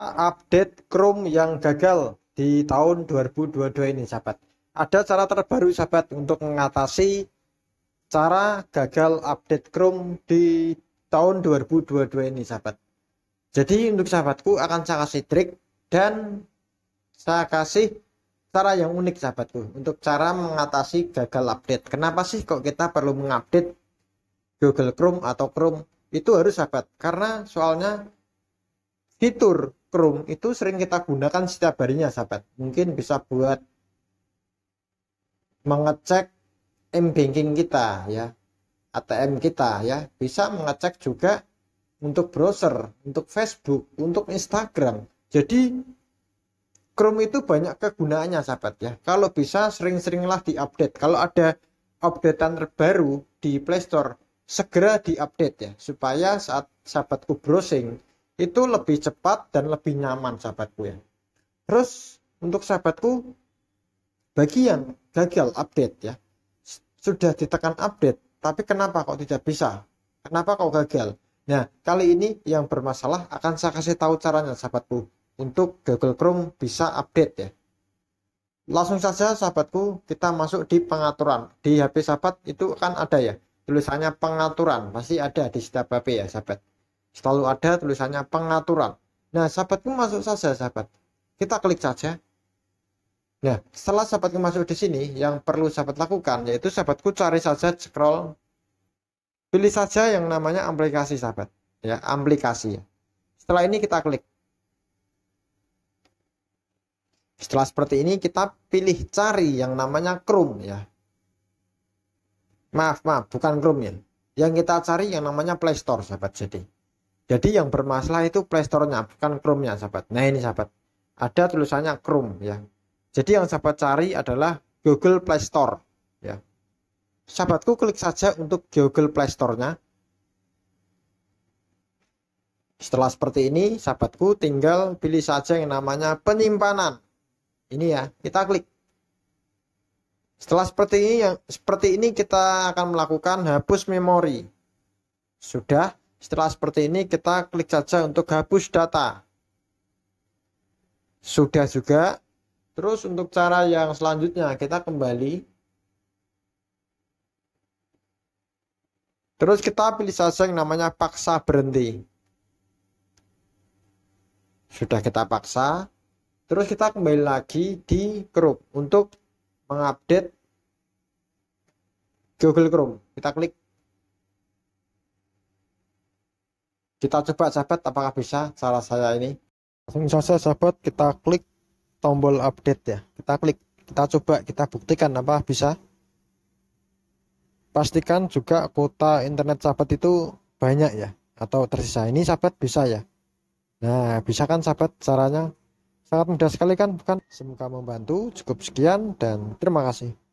update Chrome yang gagal di tahun 2022 ini sahabat ada cara terbaru sahabat untuk mengatasi cara gagal update Chrome di tahun 2022 ini sahabat jadi untuk sahabatku akan saya kasih trik dan saya kasih cara yang unik sahabatku untuk cara mengatasi gagal update kenapa sih kok kita perlu mengupdate Google Chrome atau Chrome itu harus sahabat karena soalnya fitur Chrome itu sering kita gunakan setiap harinya sahabat mungkin bisa buat mengecek m banking kita ya ATM kita ya bisa mengecek juga untuk browser untuk Facebook untuk Instagram jadi Chrome itu banyak kegunaannya sahabat ya. Kalau bisa sering-seringlah diupdate. Kalau ada updatean terbaru di Playstore, segera diupdate ya supaya saat sahabatku browsing itu lebih cepat dan lebih nyaman sahabatku ya terus untuk sahabatku bagi yang gagal update ya sudah ditekan update tapi kenapa kok tidak bisa kenapa kok gagal nah kali ini yang bermasalah akan saya kasih tahu caranya sahabatku untuk Google Chrome bisa update ya langsung saja sahabatku kita masuk di pengaturan di HP sahabat itu kan ada ya tulisannya pengaturan pasti ada di setiap HP ya sahabat Selalu ada tulisannya pengaturan. Nah, sahabatku masuk saja, sahabat. Kita klik saja. Nah, setelah sahabatku masuk di sini, yang perlu sahabat lakukan yaitu sahabatku cari saja scroll. Pilih saja yang namanya aplikasi, sahabat. Ya, aplikasi. Setelah ini kita klik. Setelah seperti ini kita pilih cari yang namanya Chrome ya. Maaf, maaf, bukan Chrome ya. Yang kita cari yang namanya Play Store sahabat. Jadi jadi yang bermasalah itu Play store nya bukan Chrome-nya, sahabat. Nah ini sahabat, ada tulisannya Chrome ya. Jadi yang sahabat cari adalah Google Play Store, ya. Sahabatku klik saja untuk Google Play store nya Setelah seperti ini, sahabatku tinggal pilih saja yang namanya penyimpanan. Ini ya, kita klik. Setelah seperti ini, yang seperti ini kita akan melakukan hapus memori. Sudah, setelah seperti ini kita klik saja untuk hapus data. Sudah juga. Terus untuk cara yang selanjutnya kita kembali. Terus kita pilih saja yang namanya paksa berhenti. Sudah kita paksa. Terus kita kembali lagi di Chrome untuk mengupdate Google Chrome. Kita klik kita coba sahabat apakah bisa cara saya ini langsung saja sahabat kita klik tombol update ya kita klik kita coba kita buktikan apa bisa pastikan juga kuota internet sahabat itu banyak ya atau tersisa ini sahabat bisa ya nah bisa kan sahabat caranya sangat mudah sekali kan bukan semoga membantu cukup sekian dan terima kasih